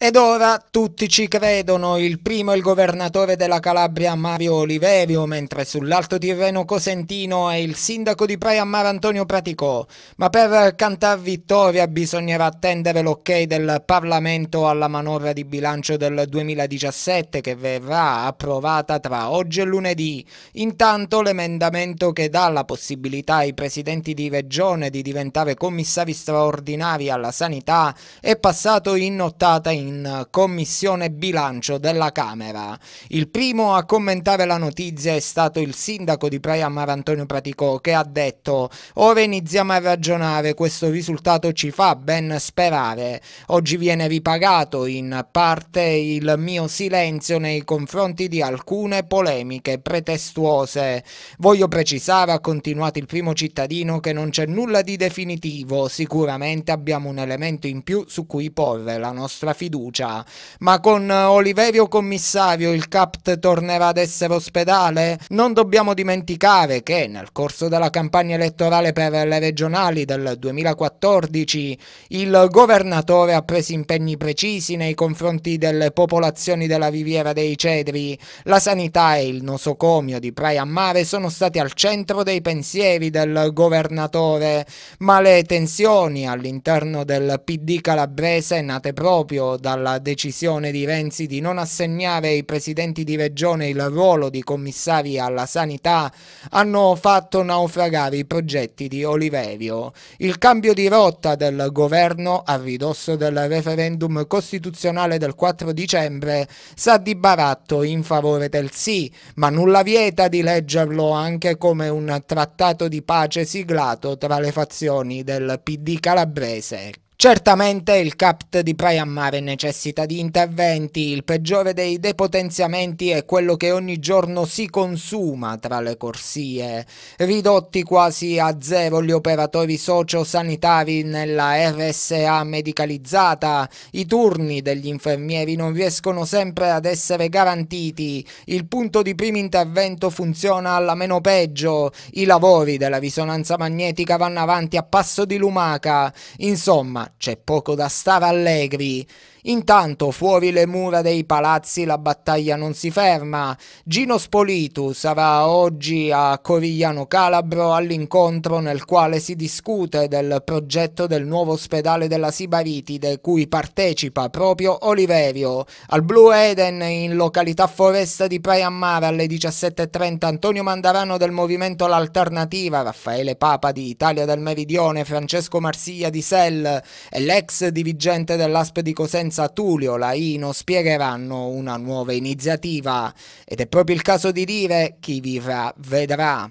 Ed ora tutti ci credono, il primo è il governatore della Calabria Mario Oliverio, mentre sull'Alto Tirreno Cosentino è il sindaco di Praia Mar Antonio Praticò. Ma per cantare vittoria bisognerà attendere l'ok del Parlamento alla manovra di bilancio del 2017 che verrà approvata tra oggi e lunedì. Intanto l'emendamento che dà la possibilità ai presidenti di regione di diventare commissari straordinari alla sanità è passato in nottata in in commissione bilancio della Camera. Il primo a commentare la notizia è stato il sindaco di Praia Marantonio Praticò che ha detto ora iniziamo a ragionare, questo risultato ci fa ben sperare. Oggi viene ripagato in parte il mio silenzio nei confronti di alcune polemiche pretestuose. Voglio precisare, ha continuato il primo cittadino, che non c'è nulla di definitivo, sicuramente abbiamo un elemento in più su cui porre la nostra fiducia fiducia. Ma con eh, Oliverio commissario il CAPT tornerà ad essere ospedale? Non dobbiamo dimenticare che nel corso della campagna elettorale per le regionali del 2014 il governatore ha preso impegni precisi nei confronti delle popolazioni della Riviera dei Cedri. La sanità e il nosocomio di Praia Mare sono stati al centro dei pensieri del governatore, ma le tensioni all'interno del PD calabrese nate proprio da dalla decisione di Renzi di non assegnare ai presidenti di regione il ruolo di commissari alla sanità hanno fatto naufragare i progetti di Oliverio. Il cambio di rotta del governo a ridosso del referendum costituzionale del 4 dicembre sa di baratto in favore del sì, ma nulla vieta di leggerlo anche come un trattato di pace siglato tra le fazioni del PD calabrese. Certamente il CAPT di Brian Mare necessita di interventi, il peggiore dei depotenziamenti è quello che ogni giorno si consuma tra le corsie, ridotti quasi a zero gli operatori sociosanitari nella RSA medicalizzata, i turni degli infermieri non riescono sempre ad essere garantiti, il punto di primo intervento funziona alla meno peggio, i lavori della risonanza magnetica vanno avanti a passo di lumaca, insomma c'è poco da stare allegri. Intanto fuori le mura dei palazzi la battaglia non si ferma. Gino Spolitu sarà oggi a Corigliano Calabro all'incontro nel quale si discute del progetto del nuovo ospedale della Sibaritide cui partecipa proprio Oliverio. Al Blue Eden in località Foresta di Praia a alle 17.30 Antonio Mandarano del Movimento L'Alternativa, Raffaele Papa di Italia del Meridione, Francesco Marsiglia di Sell e l'ex dirigente dell'ASP di Cosenza Cosenza, Tulio, Laino spiegheranno una nuova iniziativa ed è proprio il caso di dire chi vi vedrà